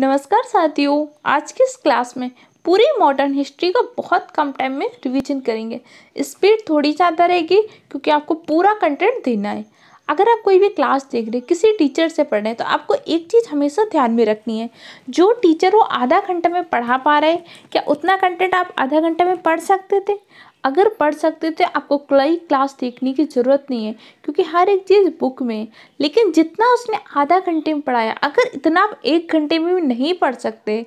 नमस्कार साथियों आज की इस क्लास में पूरी मॉडर्न हिस्ट्री का बहुत कम टाइम में रिवीजन करेंगे स्पीड थोड़ी ज़्यादा रहेगी क्योंकि आपको पूरा कंटेंट देना है अगर आप कोई भी क्लास देख रहे हैं किसी टीचर से पढ़ रहे हैं तो आपको एक चीज़ हमेशा ध्यान में रखनी है जो टीचर वो आधा घंटे में पढ़ा पा रहे हैं क्या उतना कंटेंट आप आधा घंटे में पढ़ सकते थे अगर पढ़ सकते थे तो आपको कई क्लास देखने की ज़रूरत नहीं है क्योंकि हर एक चीज़ बुक में लेकिन जितना उसने आधा घंटे में पढ़ाया अगर इतना आप एक घंटे में भी नहीं पढ़ सकते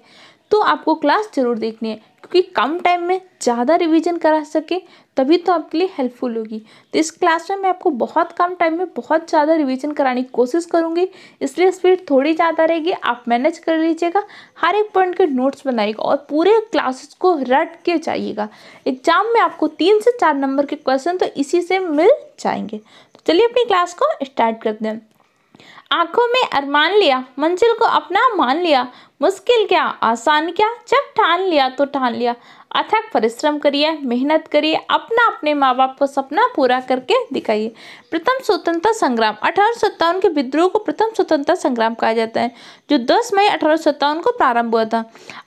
तो आपको क्लास जरूर देखनी है क्योंकि कम टाइम में ज़्यादा रिवीजन करा सके तभी तो आपके लिए हेल्पफुल होगी तो इस क्लास में मैं आपको बहुत कम टाइम में बहुत ज़्यादा रिवीजन कराने की कोशिश करूँगी इसलिए स्पीड थोड़ी ज़्यादा रहेगी आप मैनेज कर लीजिएगा हर एक पॉइंट के नोट्स बनाइएगा और पूरे क्लासेस को रट के जाइएगा एग्जाम में आपको तीन से चार नंबर के क्वेश्चन तो इसी से मिल जाएंगे तो चलिए अपनी क्लास को स्टार्ट करते हैं आंखों में अरमान लिया मंजिल को अपना मान लिया मुश्किल क्या आसान क्या जब ठान लिया तो ठान लिया अथक परिश्रम करिए मेहनत करिए अपना अपने माँ बाप को सपना पूरा करके दिखाइए प्रथम स्वतंत्रता संग्राम अठारह के विद्रोह को प्रथम स्वतंत्रता संग्राम कहा जाता है जो 10 मई अठारह को प्रारंभ हुआ था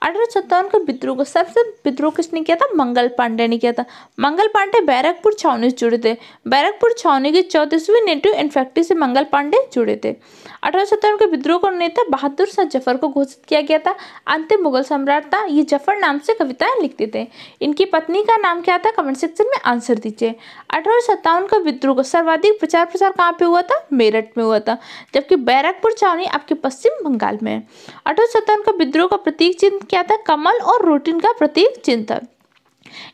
अठारह के विद्रोह को सबसे विद्रोह किसने किया था मंगल पांडे ने किया था मंगल पांडे बैरकपुर छावनी से जुड़े थे बैरकपुर छावनी की चौतीसवीं नेटिव इन्फेक्ट्री से मंगल पांडे जुड़े थे अठारह के विद्रोह को नेता बहादुर शाह जफर को घोषित किया किया गया था अंतिम मुगल सम्राट था ये जफर नाम से कविताएं लिखते थे इनकी पत्नी का नाम क्या था कमेंट सेक्शन में आंसर दीजिए अठारह का विद्रोह का सर्वाधिक प्रचार प्रसार कहाँ पे हुआ था मेरठ में हुआ था जबकि बैरकपुर छावनी आपके पश्चिम बंगाल में अठारह का विद्रोह का प्रतीक चिन्ह क्या था कमल और रोटिन का प्रतीक चिन्ह था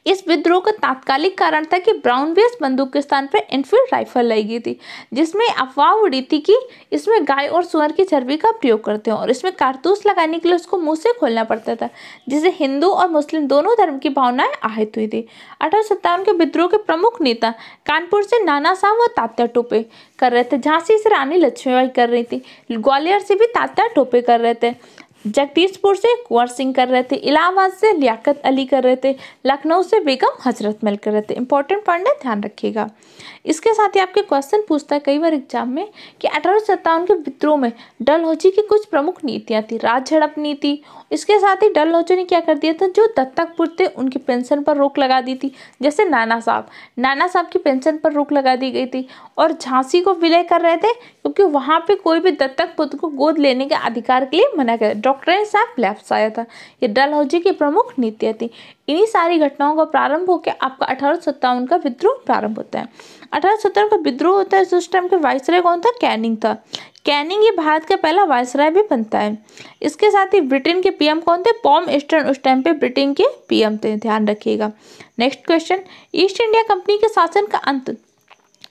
इस विद्रोह का तात्कालिक कारण था कि ब्राउन बेस बंदूक के स्थान पर इनफील्ड राइफल लाई गई थी जिसमें अफवाह उड़ी थी कि इसमें गाय और सुअर की चर्बी का प्रयोग करते हैं और इसमें कारतूस लगाने के लिए उसको मुंह से खोलना पड़ता था जिसे हिंदू और मुस्लिम दोनों धर्म की भावनाएं आहित हुई थी अठारह के विद्रोह के प्रमुख नेता कानपुर से नाना साहब व तात्या टोपे कर रहे थे झांसी से रानी लक्ष्मीबाई कर रही थी ग्वालियर से भी तात्या टोपे कर रहे थे जगदीशपुर से कुंवर सिंह कर रहे थे इलाहाबाद से लियाकत अली कर रहे थे लखनऊ से बेगम हजरत मल कर रहे थे इंपॉर्टेंट पॉइंट है ध्यान रखिएगा इसके साथ ही आपके क्वेश्चन पूछता है कई बार एग्जाम में कि अठारह सौ के विद्रोह में डलहौजी की कुछ प्रमुख नीतियाँ थी राज झड़प नीति इसके साथ ही डलहौजी ने क्या कर दिया था जो दत्तकपुर थे उनकी पेंशन पर रोक लगा दी थी जैसे नाना साहब नाना साहब की पेंशन पर रोक लगा दी गई थी और झांसी को विलय कर रहे थे क्योंकि वहाँ पर कोई भी दत्तक पुत्र को गोद लेने के अधिकार के लिए मना कर डॉक्टर ने साफ लेफ्ट आया था ये डलहौजी की प्रमुख नीतियाँ थी इन्हीं सारी घटनाओं का प्रारंभ होकर आपका अठारह का विद्रोह प्रारंभ होता है अठारह का विद्रोह होता है उस टाइम के वाइसराय कौन था कैनिंग था कैनिंग ये भारत का पहला वायसराय भी बनता है इसके साथ ही ब्रिटेन के पीएम कौन थे पॉम ईस्टर्न उस टाइम पे ब्रिटेन के पीएम थे ध्यान रखिएगा next question East India Company के शासन का अंत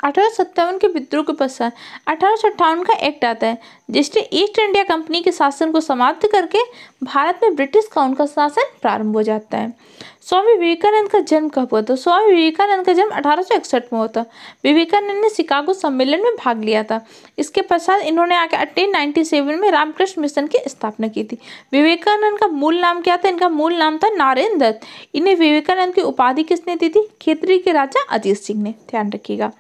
अठारह सत्तावन के विद्रोह के पश्चात अठारह सौ का एक्ट आता है जिसने ईस्ट इंडिया कंपनी के शासन को समाप्त करके भारत में ब्रिटिश का उनका शासन प्रारंभ हो जाता है स्वामी विवेकानंद का जन्म कब हुआ था स्वामी विवेकानंद का जन्म अठारह में हुआ था विवेकानंद ने शिकागो सम्मेलन में भाग लिया था इसके पश्चात इन्होंने आके अट्टीन में रामकृष्ण मिशन की स्थापना की थी विवेकानंद का मूल नाम क्या था इनका मूल नाम था नारायण दत्त इन्हें विवेकानंद की उपाधि किसने दी थी खेतरी के राजा अजीत सिंह ने ध्यान रखिएगा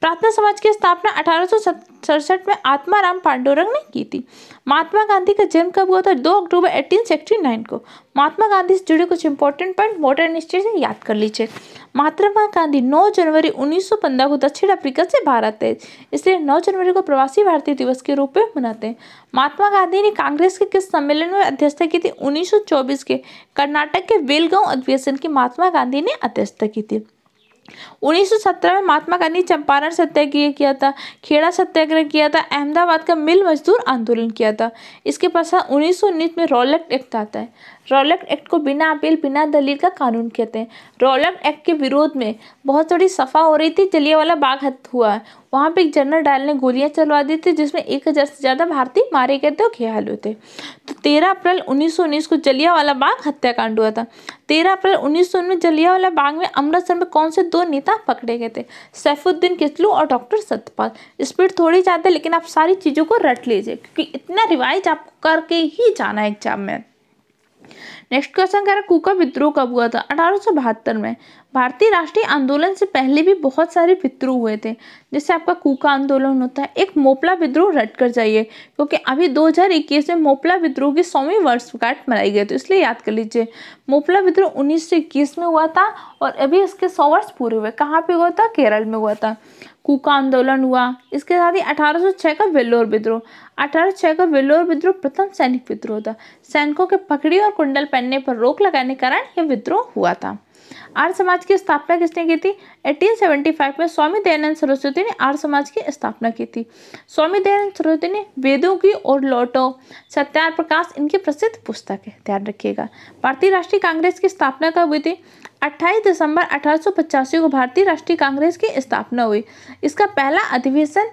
प्रार्थना समाज की स्थापना अठारह में आत्माराम पांडुरंग ने की थी महात्मा गांधी का जन्म कब हुआ था दो अक्टूबर एटीन नाइन को महात्मा गांधी से जुड़े कुछ इंपॉर्टेंट पॉइंट मोटर निश्चय से याद कर लीजिए महात्मा गांधी 9 जनवरी 1915 को दक्षिण अफ्रीका से भारत आए इसलिए 9 जनवरी को प्रवासी भारतीय दिवस के रूप में मनाते हैं महात्मा गांधी ने कांग्रेस के किस सम्मेलन में अध्यक्षता की थी उन्नीस के कर्नाटक के बेलगांव अधिवेशन की महात्मा गांधी ने अध्यक्षता की थी 1917 में महात्मा गांधी चंपारण सत्याग्रह किया था खेड़ा सत्याग्रह किया था अहमदाबाद का मिल मजदूर आंदोलन किया था इसके पश्चात उन्नीस में रोलेक्ट एक्ट आता है रॉलेट एक्ट को बिना अपील बिना दलील का कानून कहते हैं रॉलेट एक्ट के विरोध में बहुत बड़ी सफा हो रही थी जलियावाला बाग हत हुआ है वहाँ पर एक जनरल डायल ने गोलियां चलवा दी थी जिसमें एक हज़ार से ज़्यादा भारतीय मारे गए थे और घेहाल हुए थे तो तेरह अप्रैल उन्नीस को जलियावाला बाग हत्याकांड हुआ था तेरह अप्रैल उन्नीस में जलियावाला बाग में अमृतसर में कौन से दो नेता पकड़े गए थे सैफुद्दीन किसलू और डॉक्टर सतपाल स्पीड थोड़ी ज़्यादा लेकिन आप सारी चीज़ों को रट लीजिए क्योंकि इतना रिवाइज आपको करके ही जाना है एग्जाम में नेक्स्ट क्वेश्चन कह रहा है कुका विद्रोह कब हुआ था अठारह में भारतीय राष्ट्रीय आंदोलन से पहले भी बहुत सारे विद्रोह हुए थे जैसे आपका कूका आंदोलन होता है एक मोपला विद्रोह रट कर जाइए क्योंकि अभी 2021 में मोपला विद्रोह की सौवीं वर्षगांठ मनाई गई तो इसलिए याद कर लीजिए मोपला विद्रोह उन्नीस में हुआ था और अभी इसके सौ वर्ष पूरे हुए कहाँ पर हुआ था केरल में हुआ था कूका आंदोलन हुआ इसके साथ ही 1806 का वेल्लोर विद्रोह अठारह का वेल्लोर विद्रोह प्रथम सैनिक विद्रोह था सैनिकों के पकड़ी और कुंडल पहनने पर रोक लगाने के कारण यह विद्रोह हुआ था आर्य समाज की स्थापना किसने की थी 1875 में स्वामी दयानंद सरस्वती ने आर्य समाज की स्थापना की थी स्वामी दयानंद सरस्वती ने वेदों की और लोटो सत्यार प्रकाश इनकी प्रसिद्ध पुस्तक है ध्यान रखिएगा भारतीय राष्ट्रीय कांग्रेस की स्थापना कब हुई थी 28 दिसंबर अठारह को भारतीय राष्ट्रीय कांग्रेस की स्थापना हुई इसका पहला अधिवेशन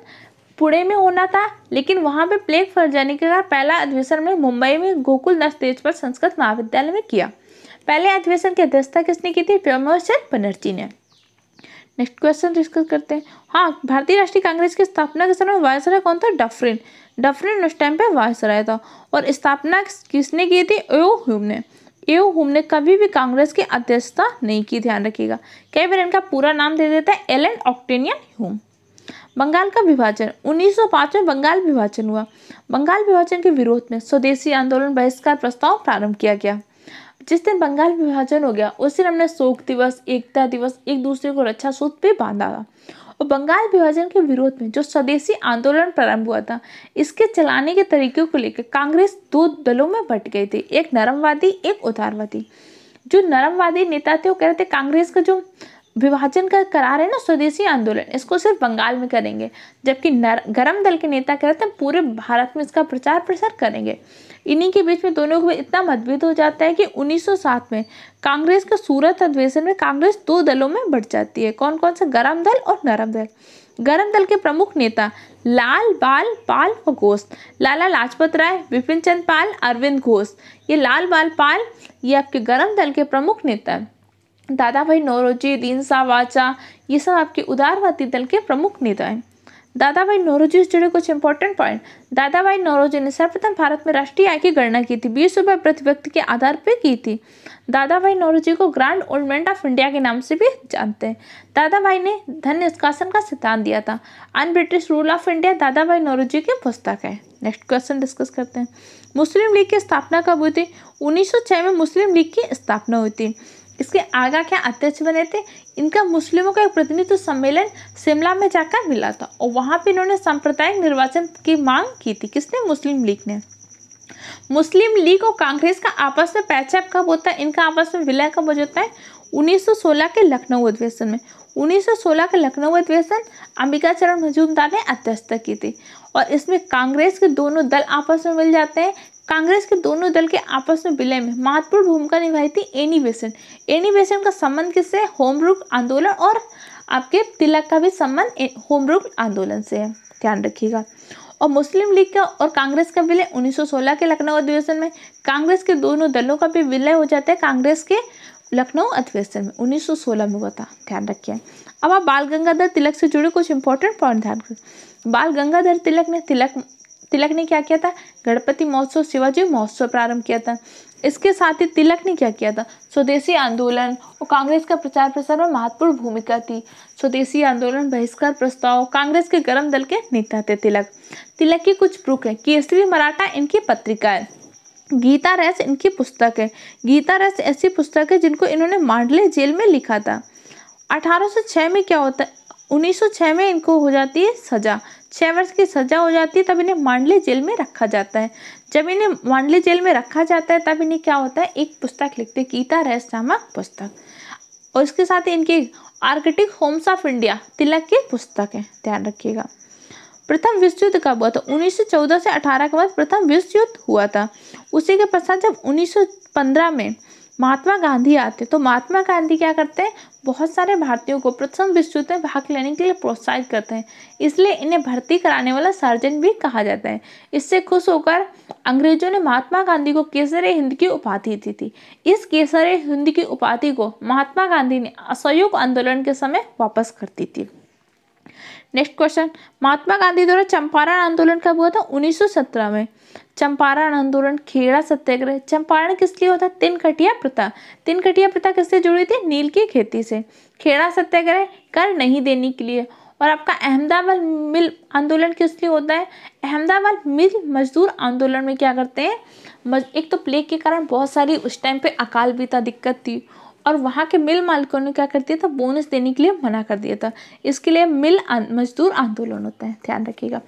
पुणे में होना था लेकिन वहाँ पे प्लेग फैल जाने के कारण पहला अधिवेशन में मुंबई में गोकुल दास पर संस्कृत महाविद्यालय में किया पहले अधिवेशन की अध्यक्षता किसने की थी प्योमोर बनर्जी ने नेक्स्ट क्वेश्चन डिस्कस करते हैं हाँ भारतीय राष्ट्रीय कांग्रेस की स्थापना के समय वायसराय कौन था डफरिन डफरिन उस टाइम पे वायसराय था और स्थापना किसने की थी एओ ह्यूम ने एओ ह्यूम ने कभी भी कांग्रेस की अध्यक्षता नहीं की ध्यान रखिएगा कई बार इनका पूरा नाम दे देता है एलन ऑक्टेनियन ह्यूम बंगाल का विभाजन 1905 में बंगाल विभाजन हुआ बंगाल विभाजन के विरोध में स्वदेशी आंदोलन बहिष्कार प्रस्ताव प्रारंभ किया गया जिस दिन बंगाल विभाजन हो गया उस दिन हमने शोक दिवस एकता दिवस एक दूसरे को रक्षा सूत्र पे बांधा था और बंगाल विभाजन के विरोध में जो स्वदेशी आंदोलन प्रारंभ हुआ था इसके चलाने के तरीकों को लेकर कांग्रेस दो दलों में बट गई थी एक नरमवादी एक उदारवादी जो नरमवादी नेता थे वो कह रहे थे कांग्रेस का जो विभाजन का करा रहे ना स्वदेशी आंदोलन इसको सिर्फ बंगाल में करेंगे जबकि नर गरम दल के नेता कह रहे थे पूरे भारत में इसका प्रचार प्रसार करेंगे इन्हीं के बीच में दोनों को इतना मतभेद हो जाता है कि 1907 में कांग्रेस का सूरत अधिवेशन में कांग्रेस दो दलों में बढ़ जाती है कौन कौन सा गरम दल और नरम दल गरम दल के प्रमुख नेता लाल बाल पाल और घोष लाला लाजपत राय विपिन चंद पाल अरविंद घोष ये लाल बाल पाल ये आपके गरम दल के प्रमुख नेता है दादा भाई नौरोजी दीनसा वाचा ये सब आपके उदारवादी दल के प्रमुख नेता हैं दादा भाई नौरोजी से जुड़े कुछ इंपॉर्टेंट पॉइंट दादा भाई नौरोजी ने सर्वप्रथम भारत में राष्ट्रीय आय की गणना की थी बीस रुपये प्रति व्यक्ति के आधार पर की थी दादा भाई नौरोजी को ग्रैंड ओल्डमेंट ऑफ इंडिया के नाम से भी जानते हैं दादा भाई ने धन निष्कासन का सिद्धांत दिया था un British rule of India Dadabhai Naoroji की पुस्तक है नेक्स्ट क्वेश्चन डिस्कस करते हैं मुस्लिम लीग की स्थापना कब हुई थी उन्नीस में मुस्लिम लीग की स्थापना हुई थी इसके आगा के अध्यक्ष बने थे इनका मुस्लिमों का एक प्रतिनिधित्व सम्मेलन शिमला में जाकर मिला था और वहाँ पर इन्होंने सांप्रदायिक निर्वाचन की मांग की थी किसने मुस्लिम लीग ने मुस्लिम लीग और कांग्रेस का आपस में पैचअप कब होता है इनका आपस में विलय कब हो जाता है 1916 के लखनऊ अधिवेशन में 1916 के लखनऊ अधिवेशन अंबिका चरण मजूमदार ने अध्यक्षता की थी और इसमें कांग्रेस के दोनों दल आपस में मिल जाते हैं कांग्रेस के दोनों दल के आपस में विलय में महत्वपूर्ण भूमिका निभाई थी एनी बेसेंट एनी बेसेंट का संबंध किससे होम रूल आंदोलन और आपके तिलक का भी संबंध होम रूल आंदोलन से है ध्यान रखिएगा और मुस्लिम लीग का और कांग्रेस का विलय 1916 के लखनऊ अधिवेशन में कांग्रेस के दोनों दलों का भी विलय हो जाता है कांग्रेस के लखनऊ अधिवेशन में 1916 में हुआ था ध्यान रखिए अब आप बाल गंगाधर तिलक से जुड़े कुछ इंपॉर्टेंट पॉइंट ध्यान रखें बाल गंगाधर तिलक ने तिलक तिलक ने क्या किया था गणपति महोत्सव शिवाजी महोत्सव प्रारंभ किया था इसके साथ ही तिलक ने क्या किया था स्वदेशी आंदोलन और कांग्रेस का प्रचार प्रसार में महत्वपूर्ण भूमिका थी स्वदेशी आंदोलन बहिष्कार प्रस्ताव कांग्रेस के गर्म दल के नेता थे तिलक तिलक की कुछ बुक है केसरी मराठा इनकी पत्रिका है गीता रस इनकी पुस्तक है गीता रस ऐसी पुस्तक है जिनको इन्होंने मांडले जेल में लिखा था अठारह में क्या होता है उन्नीस में इनको हो जाती है सजा छः वर्ष की सज़ा हो जाती है तब इन्हें मांडले जेल में रखा जाता है जब इन्हें मांडले जेल में रखा जाता है तब इन्हें क्या होता है एक पुस्तक लिखते गीता रहस्य नामक पुस्तक और इसके साथ इनके Arctic homes of India Tilak की पुस्तक है ध्यान रखिएगा प्रथम विश्व युद्ध कब हुआ था 1914 से 18 के बाद प्रथम विश्व युद्ध हुआ था उसी के पश्चात जब 1915 में महात्मा गांधी आते तो महात्मा गांधी क्या करते हैं बहुत सारे भारतीयों को प्रथम विश्व युद्ध में भाग लेने के लिए प्रोत्साहित करते हैं इसलिए इन्हें भर्ती कराने वाला सर्जन भी कहा जाता है इससे खुश होकर अंग्रेजों ने महात्मा गांधी को केसरे हिंद की उपाधि दी थी इस केसरे हिंद की उपाधि को महात्मा गांधी ने असहयोग आंदोलन के समय वापस कर दी थी नेक्स्ट क्वेश्चन महात्मा गांधी द्वारा चंपारण आंदोलन कब हुआ था 1917 में चंपारण आंदोलन खेड़ा सत्याग्रह चंपारण किस लिए होता कटिया प्रथा कटिया प्रथा किससे जुड़ी थी नील की खेती से खेड़ा सत्याग्रह कर नहीं देने के लिए और आपका अहमदाबाद मिल आंदोलन किस लिए होता है अहमदाबाद मिल मजदूर आंदोलन में क्या करते हैं एक तो प्लेग के कारण बहुत सारी उस टाइम पे अकाल भी था दिक्कत थी और वहाँ के मिल मालिकों ने क्या कर दिया था बोनस देने के लिए मना कर दिया था इसके लिए मिल मजदूर आंदोलन होते हैं ध्यान रखिएगा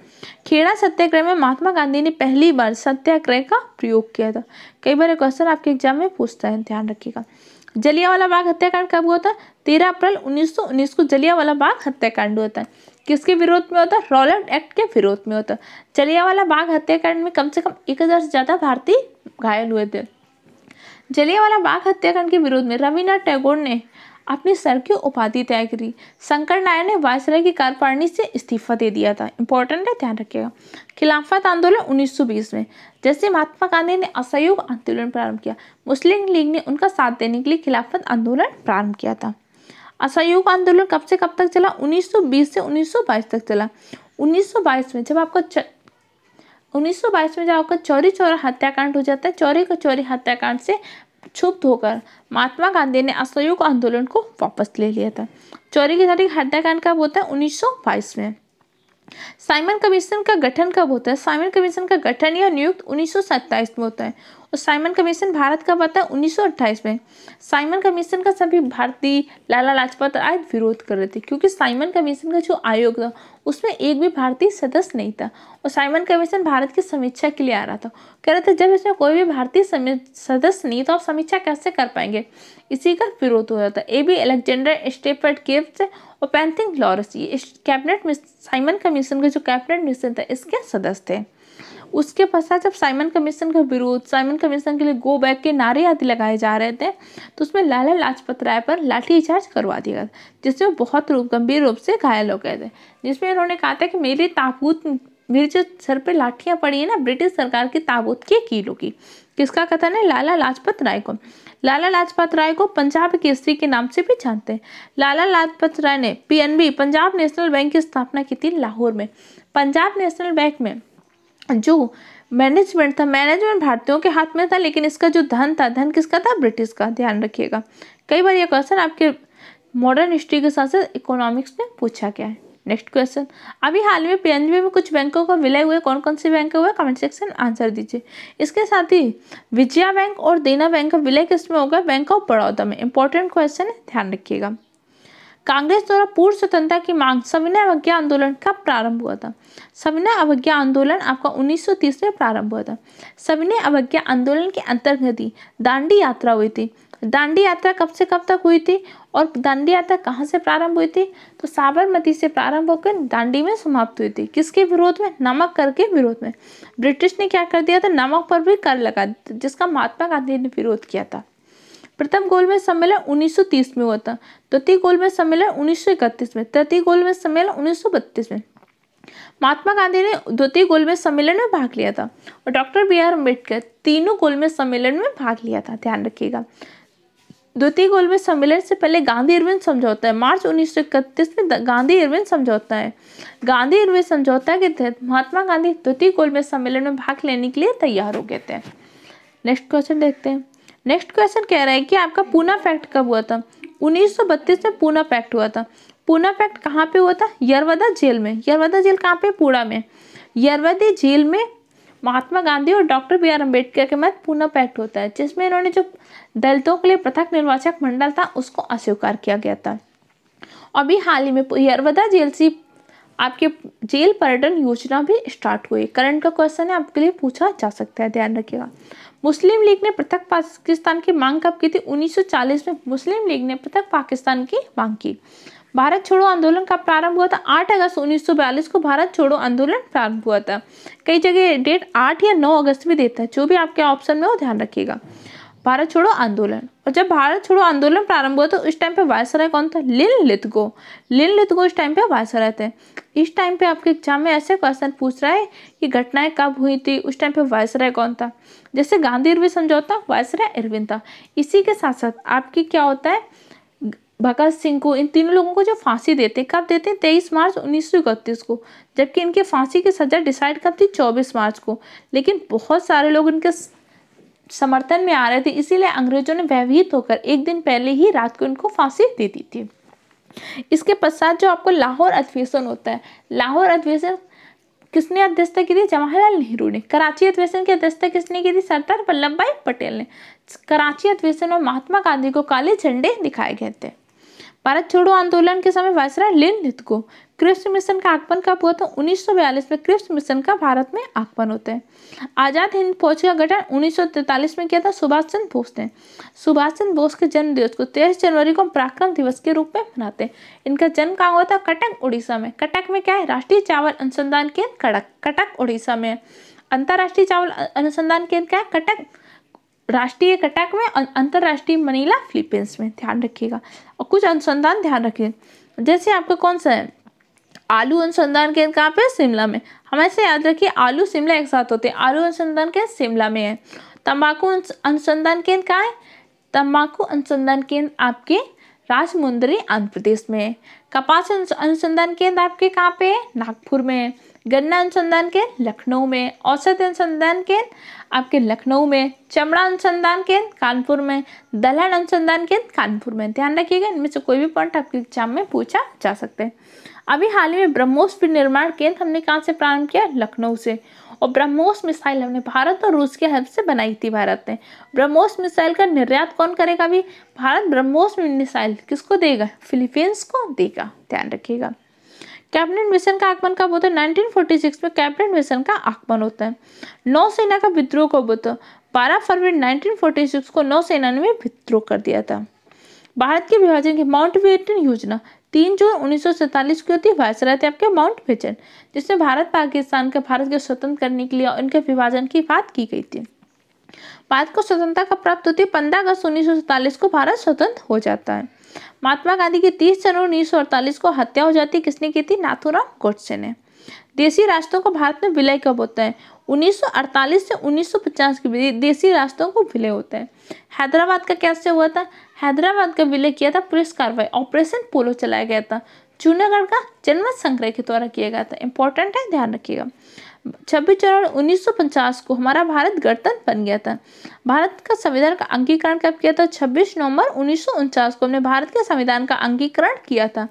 खेड़ा सत्याग्रह में महात्मा गांधी ने पहली बार सत्याग्रह का प्रयोग किया था कई बार क्वेश्चन आपके एग्जाम में पूछता है ध्यान रखिएगा जलियावाला बाग हत्याकांड कब हुआ था तेरह अप्रैल उन्नीस को जलियावाला बाग हत्याकांड हुआ था किसके विरोध में होता है रॉलर्ड एक्ट के विरोध में होता है जलियावाला बाग हत्याकांड में कम से कम एक हज़ार से ज़्यादा भारतीय घायल हुए थे जलियावाला बाग हत्याकांड के विरोध में रविन्द्रनाथ टैगोर ने अपनी सर की उपाधि तय करी शंकर नायर ने वायसराय की कार्यकारिणी से इस्तीफा दे दिया था इंपॉर्टेंट है ध्यान रखिएगा खिलाफत आंदोलन 1920 में जैसे महात्मा गांधी ने असहयोग आंदोलन प्रारंभ किया मुस्लिम लीग ने उनका साथ देने के लिए खिलाफत आंदोलन प्रारंभ किया था असहयोग आंदोलन कब से कब तक चला 1920 से 1922 तक चला 1922 में जब आपका 1922 में जाकर चौरी चौरा हत्याकांड हो जाता है चौरी का चौरी हत्याकांड से छुप्त होकर महात्मा गांधी ने असहयोग आंदोलन को वापस ले लिया था चौरी की तारीख हत्याकांड कब होता है उन्नीस में साइमन कमीशन का गठन कब होता है साइमन कमीशन का गठन या नियुक्त उन्नीस में होता है और साइमन कमीशन भारत कब आता है उन्नीस में साइमन कमीशन का सभी भारतीय लाला लाजपत राय विरोध कर रहे थे क्योंकि साइमन कमीशन का जो आयोग था उसमें एक भी भारतीय सदस्य नहीं था और साइमन कमीशन भारत की समीक्षा के लिए आ रहा था कह रहे थे जब इसमें कोई भी भारतीय सदस्य नहीं तो आप समीक्षा कैसे कर पाएंगे इसी का विरोध हो रहा था A B Alexander Stafford Cripps और पैंथिंग लॉरस ये कैबिनेट साइमन कमीशन का जो कैबिनेट मिशन था इसके सदस्य थे उसके पश्चात जब साइमन कमीशन का विरोध साइमन कमीशन के लिए गो बैक के नारे आदि लगाए जा रहे थे तो उसमें लाला लाजपत राय पर लाठीचार्ज करवा दिया गया वो बहुत रूप गंभीर रूप से घायल हो गए थे जिसमें इन्होंने कहा था कि मेरे ताबूत मेरे जो सर पर लाठियाँ पड़ी है ना ब्रिटिश सरकार के ताबूत के कीलों की किसका कथन है लाला लाजपत राय को लाला लाजपत राय को पंजाब केसरी के नाम से भी जानते हैं लाला लाजपत राय ने पीएनबी पंजाब नेशनल बैंक की स्थापना की थी लाहौर में पंजाब नेशनल बैंक में जो मैनेजमेंट था मैनेजमेंट भारतीयों के हाथ में था लेकिन इसका जो धन था धन किसका था ब्रिटिश का ध्यान रखिएगा कई बार ये क्वेश्चन आपके मॉडर्न हिस्ट्री के साथ साथ इकोनॉमिक्स में पूछा गया है नेक्स्ट क्वेश्चन अभी हाल में पीएनबी में कुछ बैंकों का विलय हुए कौन कौन से बैंक हुए कमेंट सेक्शन आंसर दीजिए इसके साथ ही विजया बैंक और देना बैंक का विलय किस में होगा बैंक ऑफ बड़ौदा में इंपॉर्टेंट क्वेश्चन है ध्यान रखिएगा कांग्रेस द्वारा पूर्व स्वतंत्रता की मांग सविनय अवज्ञा आंदोलन का प्रारंभ हुआ था सविनय अवज्ञा आंदोलन आपका 1930 में प्रारंभ हुआ था सविनय अवज्ञा आंदोलन के अंतर्गत ही दांडी यात्रा हुई थी दांडी यात्रा कब से कब तक हुई थी और दांडी यात्रा कहाँ से प्रारंभ हुई थी तो साबरमती से प्रारंभ होकर दांडी में समाप्त हुई थी किसके विरोध में नमक कर के विरोध में ब्रिटिश ने क्या कर दिया था नमक पर भी कर लगा जिसका महात्मा गांधी ने विरोध किया था प्रथम गोलमेज सम्मेलन 1930 में हुआ था द्वितीय गोलमेज सम्मेलन 1931 में तृतीय गोलमेज सम्मेलन 1932 में महात्मा गांधी ने द्वितीय गोलमेज सम्मेलन में भाग लिया था और डॉक्टर बी आर अम्बेडकर तीनों गोलमेज सम्मेलन में भाग लिया था ध्यान रखिएगा द्वितीय गोलमेज सम्मेलन से पहले गांधी इरविन समझौता है मार्च उन्नीस में गांधी इरविन समझौता है गांधी इरविन समझौता के तहत महात्मा गांधी द्वितीय गोलमेज सम्मेलन में भाग लेने के लिए तैयार हो गए थे नेक्स्ट क्वेश्चन देखते हैं नेक्स्ट क्वेश्चन कह रहा है कि आपका पूना फैक्ट कब हुआ था 1932 में पूना फैक्ट हुआ था पूना फैक्ट कहाँ पे हुआ था यरवदा जेल में यरवदा जेल कहाँ पे पूना में यरवदी जेल में महात्मा गांधी और डॉक्टर बी आर अम्बेडकर के मध्य पूना पैक्ट होता है जिसमें इन्होंने जो दलितों के लिए पृथक निर्वाचक मंडल था उसको अस्वीकार किया गया था अभी हाल ही में यरवदा जेल से आपके जेल पर्यटन योजना भी स्टार्ट हुई करंट का क्वेश्चन है आपके लिए पूछा जा सकता है ध्यान रखिएगा मुस्लिम लीग ने पृथक पाकिस्तान की मांग कब की थी 1940 में मुस्लिम लीग ने पृथक पाकिस्तान की मांग की भारत छोड़ो आंदोलन का प्रारंभ हुआ था 8 अगस्त 1942 को भारत छोड़ो आंदोलन प्रारंभ हुआ था कई जगह डेट 8 या 9 अगस्त भी देता है जो भी आपके ऑप्शन में हो ध्यान रखिएगा भारत छोड़ो आंदोलन और जब भारत छोड़ो आंदोलन प्रारंभ हुआ तो उस टाइम पे वायसराय कौन था लिन लिथगो लिन लिथगो उस टाइम पे वायसराय थे इस टाइम पे आपके एग्जाम में ऐसे क्वेश्चन पूछ रहा है कि घटनाएं कब हुई थी उस टाइम पे वायसराय कौन था जैसे गांधी इरविन समझौता वायसराय इरविन था इसी के साथ साथ आपकी क्या होता है भगत सिंह को इन तीनों लोगों को जो फांसी देते हैं कब देते हैं तेईस मार्च उन्नीस को जबकि इनके फांसी की सजा डिसाइड करती चौबीस मार्च को लेकिन बहुत सारे लोग इनके समर्थन में आ रहे थे इसीलिए अंग्रेजों ने भयभीत होकर एक दिन पहले ही रात को इनको फांसी दे दी थी इसके पश्चात जो आपको लाहौर अधिवेशन होता है लाहौर अधिवेशन किसने अध्यक्षता की थी जवाहरलाल नेहरू ने कराची अधिवेशन की अध्यक्षता किसने की थी सरदार वल्लभ भाई पटेल ने कराची अधिवेशन में महात्मा गांधी को काले झंडे दिखाए गए थे भारत छोड़ो आंदोलन के समय वायसराय लिन को क्रिप्स मिशन का आगमन कब हुआ था 1942 में क्रिप्स मिशन का भारत में आगमन होता है आज़ाद हिंद फौज का गठन उन्नीस में किया था सुभाष चंद्र बोस ने सुभाष चंद्र बोस के जन्म दिवस को 23 जनवरी को पराक्रम दिवस के रूप में मनाते हैं इनका जन्म कहाँ हुआ था कटक उड़ीसा में कटक में क्या है राष्ट्रीय चावल अनुसंधान केंद्र कटक कटक उड़ीसा में अंतर्राष्ट्रीय चावल अनुसंधान केंद्र क्या है कटक राष्ट्रीय कटक में अंतर्राष्ट्रीय मनीला फिलीपींस में ध्यान रखिएगा और कुछ अनुसंधान ध्यान रखिए जैसे आपका कौन सा है आलू अनुसंधान केंद्र कहाँ पे शिमला में हमेशा याद रखिए आलू शिमला एक साथ होते हैं आलू अनुसंधान केंद्र शिमला में है तंबाकू अनुसंधान केंद्र कहाँ है तंबाकू अनुसंधान केंद्र आपके राजमुंदरी आंध्र प्रदेश में है कपास अनुसंधान केंद्र आपके कहाँ पे है नागपुर में है गन्ना अनुसंधान केंद्र लखनऊ में औसत अनुसंधान केंद्र आपके लखनऊ में चमड़ा अनुसंधान केंद्र कानपुर में दलहन अनुसंधान केंद्र कानपुर में ध्यान रखिएगा इनमें से कोई भी पॉइंट आपके एग्जाम में पूछा जा सकते हैं अभी हाल ही में ब्रह्मोस विनिर्माण केंद्र हमने कहाँ से प्रारंभ किया लखनऊ से और ब्रह्मोस मिसाइल हमने भारत और रूस के हेल्प से बनाई थी भारत ने ब्रह्मोस मिसाइल का निर्यात कौन करेगा अभी भारत ब्रह्मोस मिसाइल किसको देगा फिलीपींस को देगा ध्यान रखिएगा कैबिनेट मिशन का आगमन कब होता है 1946 में कैबिनेट मिशन का आगमन होता है नौसेना का विद्रोह कब होता है बारह फरवरी 1946 को नौसेना ने विद्रोह कर दिया था भारत के विभाजन की माउंट बेटन योजना तीन जून उन्नीस की होती वायसराय थे आपके माउंट बेटन जिसमें भारत पाकिस्तान के भारत के स्वतंत्र करने के लिए और विभाजन की बात की गई थी भारत को स्वतंत्रता का प्राप्त होती है पंद्रह अगस्त उन्नीस को भारत स्वतंत्र हो जाता है महात्मा गांधी की 30 जनवरी उन्नीस को हत्या हो जाती किसने की थी नाथुराम गोडसे ने देशी राष्ट्रों को भारत में विलय कब होता है 1948 से 1950 के बीच देशी राष्ट्रों को विलय होता है हैदराबाद का कैसे हुआ था हैदराबाद का विलय किया था पुलिस कार्रवाई ऑपरेशन पोलो चलाया गया था जूनागढ़ का जनमत संग्रह के द्वारा किया गया था इंपॉर्टेंट है ध्यान रखिएगा छब्बीस जनवरी उन्नीस को हमारा भारत गणतंत्र बन गया था भारत का संविधान का अंगीकरण कब किया था 26 नवंबर उन्नीस को हमने भारत के संविधान का अंगीकरण किया था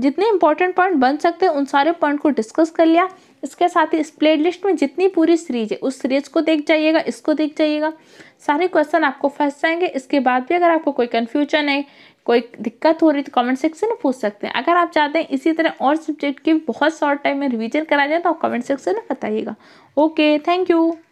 जितने इंपॉर्टेंट पॉइंट बन सकते हैं उन सारे पॉइंट को डिस्कस कर लिया इसके साथ ही इस प्ले लिस्ट में जितनी पूरी सीरीज है उस सीरीज को देख जाइएगा इसको देख जाइएगा सारे क्वेश्चन आपको फंस जाएंगे इसके बाद भी अगर आपको कोई कन्फ्यूजन है कोई दिक्कत हो रही तो कमेंट सेक्शन में पूछ सकते हैं अगर आप चाहते हैं इसी तरह और सब्जेक्ट की बहुत शॉर्ट टाइम में रिवीजन करा जाए तो आप कमेंट सेक्शन में बताइएगा ओके थैंक यू